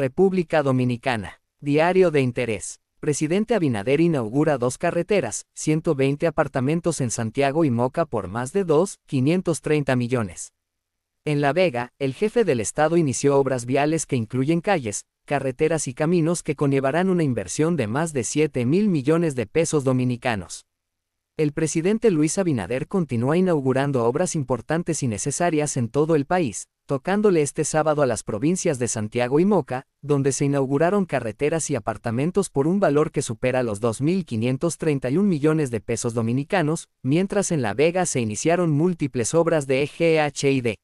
República Dominicana. Diario de interés. Presidente Abinader inaugura dos carreteras, 120 apartamentos en Santiago y Moca por más de 2,530 millones. En La Vega, el jefe del Estado inició obras viales que incluyen calles, carreteras y caminos que conllevarán una inversión de más de 7 mil millones de pesos dominicanos. El presidente Luis Abinader continúa inaugurando obras importantes y necesarias en todo el país, tocándole este sábado a las provincias de Santiago y Moca, donde se inauguraron carreteras y apartamentos por un valor que supera los 2.531 millones de pesos dominicanos, mientras en La Vega se iniciaron múltiples obras de EGHID.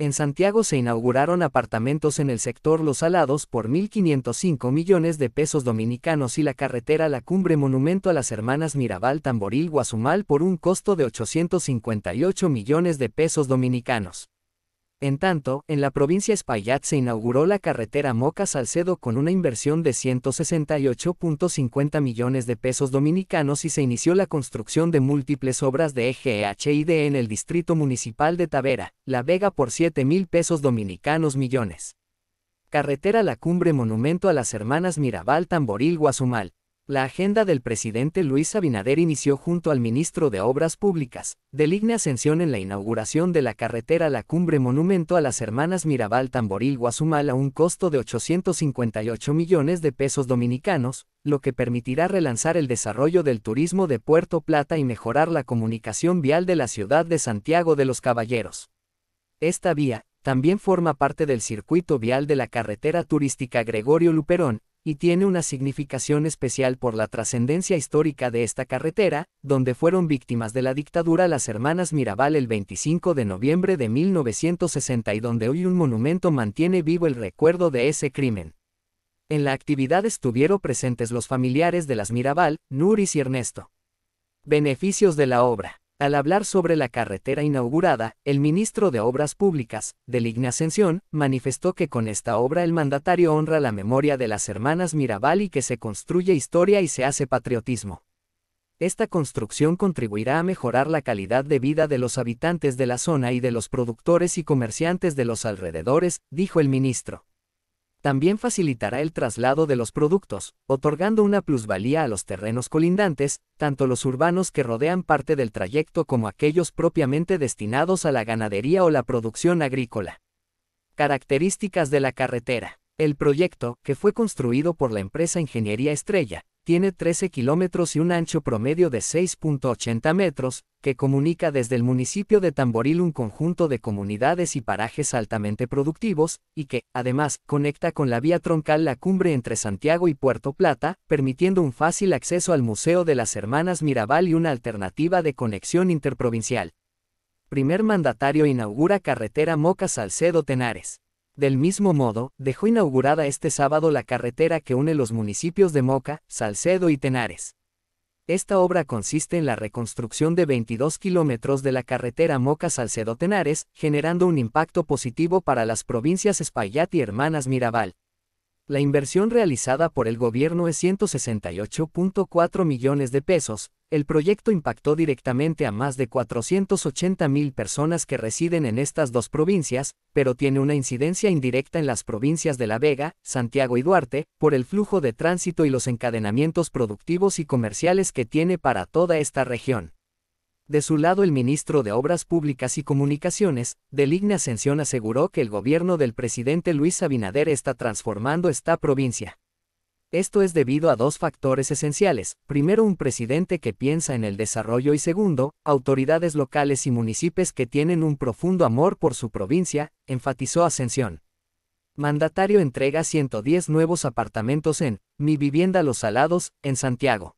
En Santiago se inauguraron apartamentos en el sector Los Alados por 1.505 millones de pesos dominicanos y la carretera La Cumbre Monumento a las Hermanas Mirabal Tamboril guazumal por un costo de 858 millones de pesos dominicanos. En tanto, en la provincia Espaillat se inauguró la carretera Moca-Salcedo con una inversión de 168.50 millones de pesos dominicanos y se inició la construcción de múltiples obras de EGHID e en el distrito municipal de Tavera, La Vega por 7 mil pesos dominicanos millones. Carretera La Cumbre Monumento a las Hermanas Mirabal Tamboril Guazumal. La agenda del presidente Luis Abinader inició junto al ministro de Obras Públicas, Deligne Ascensión en la inauguración de la carretera La Cumbre Monumento a las Hermanas Mirabal Tamboril Guazumal a un costo de 858 millones de pesos dominicanos, lo que permitirá relanzar el desarrollo del turismo de Puerto Plata y mejorar la comunicación vial de la ciudad de Santiago de los Caballeros. Esta vía, también forma parte del circuito vial de la carretera turística Gregorio Luperón, y tiene una significación especial por la trascendencia histórica de esta carretera, donde fueron víctimas de la dictadura las hermanas Mirabal el 25 de noviembre de 1960 y donde hoy un monumento mantiene vivo el recuerdo de ese crimen. En la actividad estuvieron presentes los familiares de las Mirabal, Nuris y Ernesto. Beneficios de la obra. Al hablar sobre la carretera inaugurada, el ministro de Obras Públicas, Ligna Ascensión, manifestó que con esta obra el mandatario honra la memoria de las hermanas Mirabal y que se construye historia y se hace patriotismo. Esta construcción contribuirá a mejorar la calidad de vida de los habitantes de la zona y de los productores y comerciantes de los alrededores, dijo el ministro. También facilitará el traslado de los productos, otorgando una plusvalía a los terrenos colindantes, tanto los urbanos que rodean parte del trayecto como aquellos propiamente destinados a la ganadería o la producción agrícola. Características de la carretera. El proyecto, que fue construido por la empresa Ingeniería Estrella, tiene 13 kilómetros y un ancho promedio de 6.80 metros, que comunica desde el municipio de Tamboril un conjunto de comunidades y parajes altamente productivos, y que, además, conecta con la vía troncal la cumbre entre Santiago y Puerto Plata, permitiendo un fácil acceso al Museo de las Hermanas Mirabal y una alternativa de conexión interprovincial. Primer mandatario inaugura carretera Moca Salcedo Tenares. Del mismo modo, dejó inaugurada este sábado la carretera que une los municipios de Moca, Salcedo y Tenares. Esta obra consiste en la reconstrucción de 22 kilómetros de la carretera Moca-Salcedo-Tenares, generando un impacto positivo para las provincias Espaillat y Hermanas Mirabal. La inversión realizada por el gobierno es 168.4 millones de pesos, el proyecto impactó directamente a más de mil personas que residen en estas dos provincias, pero tiene una incidencia indirecta en las provincias de La Vega, Santiago y Duarte, por el flujo de tránsito y los encadenamientos productivos y comerciales que tiene para toda esta región. De su lado, el ministro de Obras Públicas y Comunicaciones, Deligne Ascensión, aseguró que el gobierno del presidente Luis Abinader está transformando esta provincia. Esto es debido a dos factores esenciales, primero un presidente que piensa en el desarrollo y segundo, autoridades locales y municipios que tienen un profundo amor por su provincia, enfatizó Ascensión. Mandatario entrega 110 nuevos apartamentos en Mi Vivienda Los Alados, en Santiago.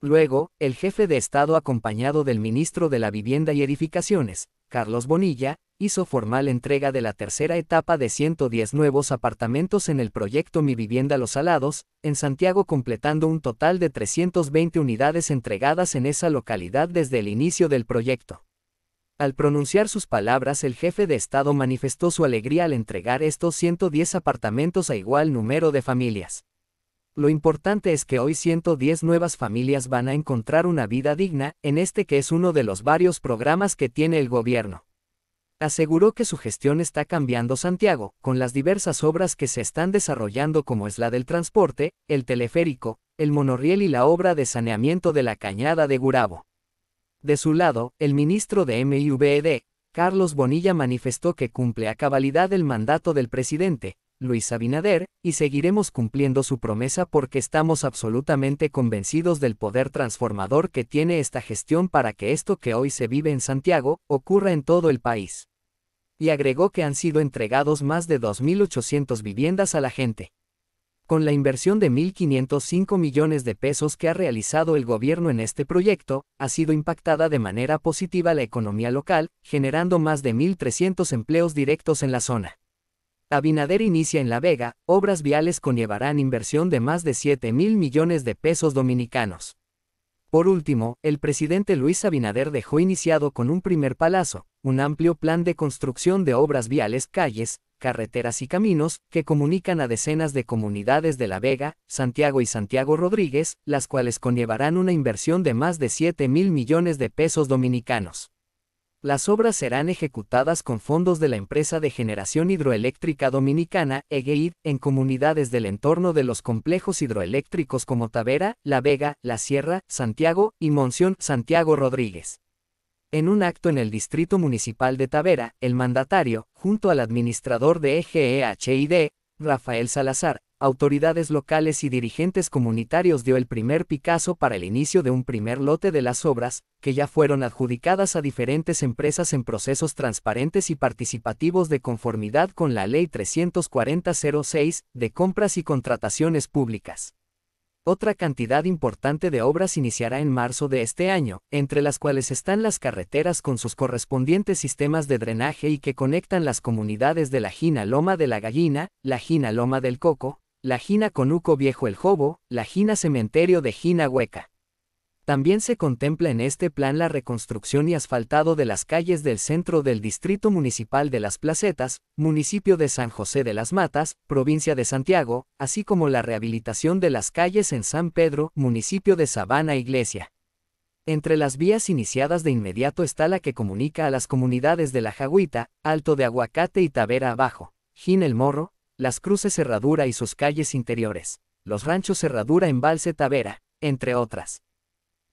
Luego, el jefe de Estado acompañado del ministro de la Vivienda y Edificaciones, Carlos Bonilla, hizo formal entrega de la tercera etapa de 110 nuevos apartamentos en el proyecto Mi Vivienda Los Alados, en Santiago completando un total de 320 unidades entregadas en esa localidad desde el inicio del proyecto. Al pronunciar sus palabras, el jefe de Estado manifestó su alegría al entregar estos 110 apartamentos a igual número de familias. Lo importante es que hoy 110 nuevas familias van a encontrar una vida digna en este que es uno de los varios programas que tiene el gobierno. Aseguró que su gestión está cambiando Santiago, con las diversas obras que se están desarrollando como es la del transporte, el teleférico, el monorriel y la obra de saneamiento de la cañada de Gurabo. De su lado, el ministro de MIVED, Carlos Bonilla manifestó que cumple a cabalidad el mandato del presidente, Luis Abinader, y seguiremos cumpliendo su promesa porque estamos absolutamente convencidos del poder transformador que tiene esta gestión para que esto que hoy se vive en Santiago ocurra en todo el país y agregó que han sido entregados más de 2.800 viviendas a la gente. Con la inversión de 1.505 millones de pesos que ha realizado el gobierno en este proyecto, ha sido impactada de manera positiva la economía local, generando más de 1.300 empleos directos en la zona. Abinader inicia en La Vega, obras viales conllevarán inversión de más de 7.000 millones de pesos dominicanos. Por último, el presidente Luis Abinader dejó iniciado con un primer palazo, un amplio plan de construcción de obras viales, calles, carreteras y caminos, que comunican a decenas de comunidades de La Vega, Santiago y Santiago Rodríguez, las cuales conllevarán una inversión de más de 7 mil millones de pesos dominicanos. Las obras serán ejecutadas con fondos de la empresa de generación hidroeléctrica dominicana, EGEID, en comunidades del entorno de los complejos hidroeléctricos como Tavera, La Vega, La Sierra, Santiago y Monción, Santiago Rodríguez. En un acto en el Distrito Municipal de Tavera, el mandatario, junto al administrador de EGEHID, Rafael Salazar, autoridades locales y dirigentes comunitarios dio el primer Picasso para el inicio de un primer lote de las obras, que ya fueron adjudicadas a diferentes empresas en procesos transparentes y participativos de conformidad con la Ley 340.06 de compras y contrataciones públicas. Otra cantidad importante de obras iniciará en marzo de este año, entre las cuales están las carreteras con sus correspondientes sistemas de drenaje y que conectan las comunidades de la Gina Loma de la Gallina, la Gina Loma del Coco, la Gina Conuco Viejo el Jobo, la Gina Cementerio de Gina Hueca. También se contempla en este plan la reconstrucción y asfaltado de las calles del centro del Distrito Municipal de Las Placetas, municipio de San José de las Matas, provincia de Santiago, así como la rehabilitación de las calles en San Pedro, municipio de Sabana Iglesia. Entre las vías iniciadas de inmediato está la que comunica a las comunidades de La Jagüita, Alto de Aguacate y Tavera Abajo, Gin el Morro, las cruces Cerradura y sus calles interiores, los ranchos Cerradura en Valse Tavera, entre otras.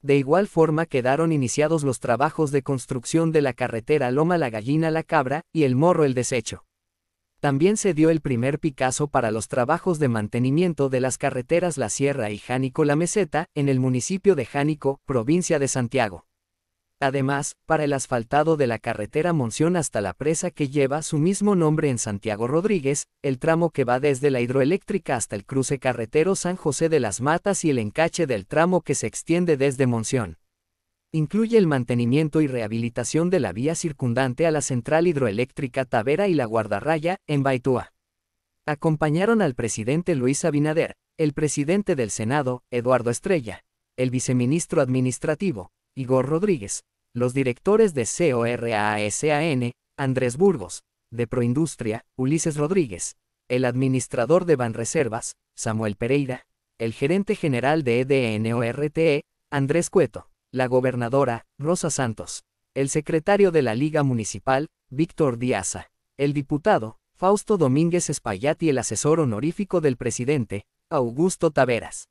De igual forma quedaron iniciados los trabajos de construcción de la carretera Loma La Gallina La Cabra y el Morro El Desecho. También se dio el primer Picasso para los trabajos de mantenimiento de las carreteras La Sierra y Jánico La Meseta en el municipio de Jánico, provincia de Santiago. Además, para el asfaltado de la carretera Monción hasta la presa que lleva su mismo nombre en Santiago Rodríguez, el tramo que va desde la hidroeléctrica hasta el cruce carretero San José de las Matas y el encache del tramo que se extiende desde Monción. Incluye el mantenimiento y rehabilitación de la vía circundante a la central hidroeléctrica Tavera y la guardarraya, en Baitúa. Acompañaron al presidente Luis Abinader, el presidente del Senado, Eduardo Estrella, el viceministro administrativo, Igor Rodríguez, los directores de CORASAN, Andrés Burgos, de Proindustria, Ulises Rodríguez, el administrador de Banreservas, Samuel Pereira, el gerente general de EDNORTE, e, Andrés Cueto, la gobernadora, Rosa Santos, el secretario de la Liga Municipal, Víctor Díaza, el diputado, Fausto Domínguez Espaillat y el asesor honorífico del presidente, Augusto Taveras.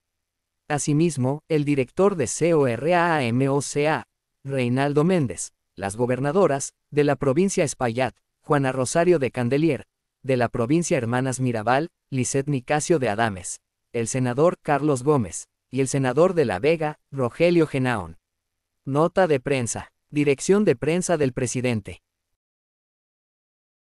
Asimismo, el director de CORAAMOCA, Reinaldo Méndez, las gobernadoras, de la provincia Espaillat, Juana Rosario de Candelier, de la provincia Hermanas Mirabal, Lisset Nicasio de Adames, el senador Carlos Gómez, y el senador de La Vega, Rogelio Genaón. Nota de prensa. Dirección de prensa del presidente.